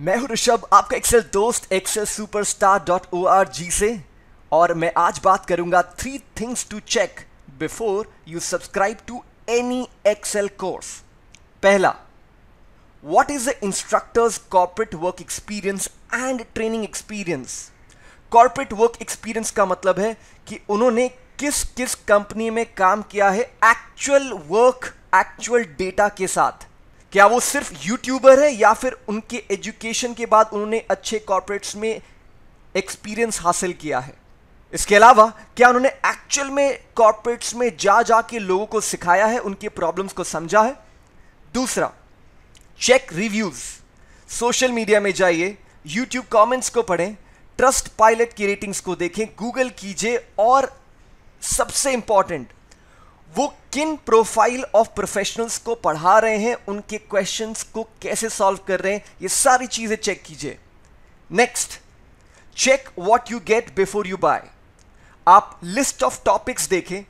मैं हूं ऋषभ आपका एक्सेल दोस्त Excel superstar dot O R G से और मैं आज बात करूंगा three things to check before you subscribe to any Excel course पहला what is the instructor's corporate work experience and training experience corporate work experience का मतलब है कि उन्होंने किस किस कंपनी में काम किया है एक्चुअल वर्क एक्चुअल डेटा के साथ क्या वो सिर्फ यूट्यूबर है या फिर उनके एजुकेशन के बाद उन्होंने अच्छे कॉरपोरेट्स में एक्सपीरियंस हासिल किया है इसके अलावा क्या उन्होंने एक्चुअल में कॉरपोरेट्स में जा जा के लोगों को सिखाया है उनके प्रॉब्लम्स को समझा है दूसरा चेक रिव्यूज़ सोशल मीडिया में जाइए यूट्यूब कमेंट्स को पढ़ें ट्रस्ट पायलट की रेटिंग्स को देखें गूगल कीजिए और सबसे इंपॉर्टेंट वो किन प्रोफाइल ऑफ प्रोफेशनल्स को पढ़ा रहे हैं उनके क्वेश्चंस को कैसे सॉल्व कर रहे हैं ये सारी चीज़ें चेक कीजिए next check what you get before you buy आप लिस्ट ऑफ टॉपिक्स देखें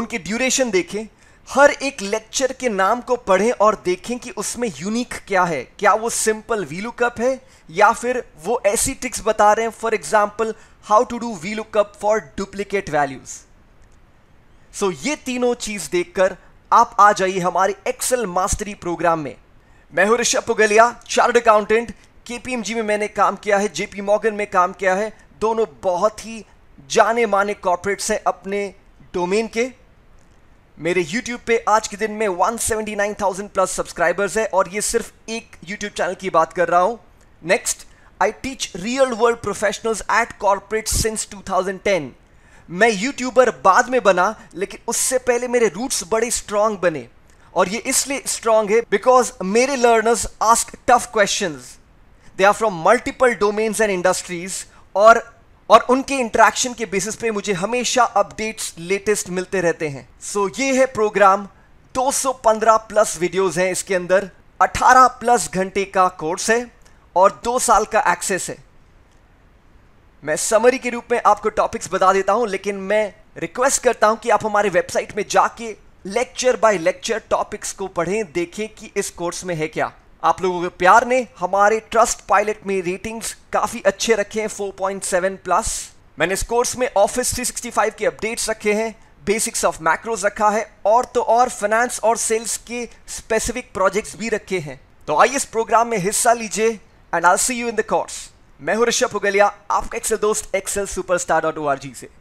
उनके ड्यूरेशन देखें हर एक लेक्चर के नाम को पढ़ें और देखें कि उसमें यूनिक क्या है क्या वो सिंपल वी लुकअप है या फिर वो ऐसी ट्रिक्स बता रहे हैं for example how to do VLOOKUP for duplicate values so so, ये तीनों चीज देखकर आप आ जाइए हमारे एक्सेल मास्टरी प्रोग्राम में मैं हूं Rishabh Pugalia chartered accountant KPMG में मैंने काम किया है जेपी मॉगन में काम किया है दोनों बहुत ही जाने माने कॉर्पोरेट्स हैं अपने डोमेन के मेरे YouTube पे आज के दिन में 179,000 प्लस सब्सक्राइबर्स है और ये सिर्फ एक YouTube चैनल की बात कर रहा हूँ next I teach real world professionals at corporate since 2010 मैं यूट्यूबर बाद में बना लेकिन उससे पहले मेरे रूट्स बड़े स्ट्रांग बने और ये इसलिए स्ट्रांग है बिकॉज मेरे learners ask tough question they are from multiple domains and industries और और उनके इंट्रैक्शन के बेसिस पे मुझे हमेशा अपडेट्स लेटेस्ट मिलते रहते हैं सो so, ये है प्रोग्राम 215 प्लस वीडियोस हैं इसके अंदर 18 प्लस घंटे का कोर्स है और दो साल का एक्सेस है मैं समरी के रूप में आपको टॉपिक्स बता देता हूं लेकिन मैं रिक्वेस्ट करता हूं कि आप हमारे वेबसाइट में जाके लेक्चर बाय लेक्चर टॉपिक्स को पढ़ें देखें कि इस कोर्स में है क्या आप लोगों के प्यार ने हमारे ट्रस्ट पायलट में रेटिंग्स काफ़ी अच्छे रखे हैं 4.7 प्लस मैंने इस कोर्स में ऑफिस 365 के अपडेट्स रखे हैं बेसिक्स ऑफ मैक्रोज रखा है और तो और फाइनेंस और सेल्स के स्पेसिफिक प्रोजेक्ट्स भी रखे हैं तो आइए इस प्रोग्राम में हिस्सा लीजिए and I see you in the course मैं हूं ऋषभ पुगलिया आपका एक्सेल दोस्त एक्सेल स्टार डॉट ओ से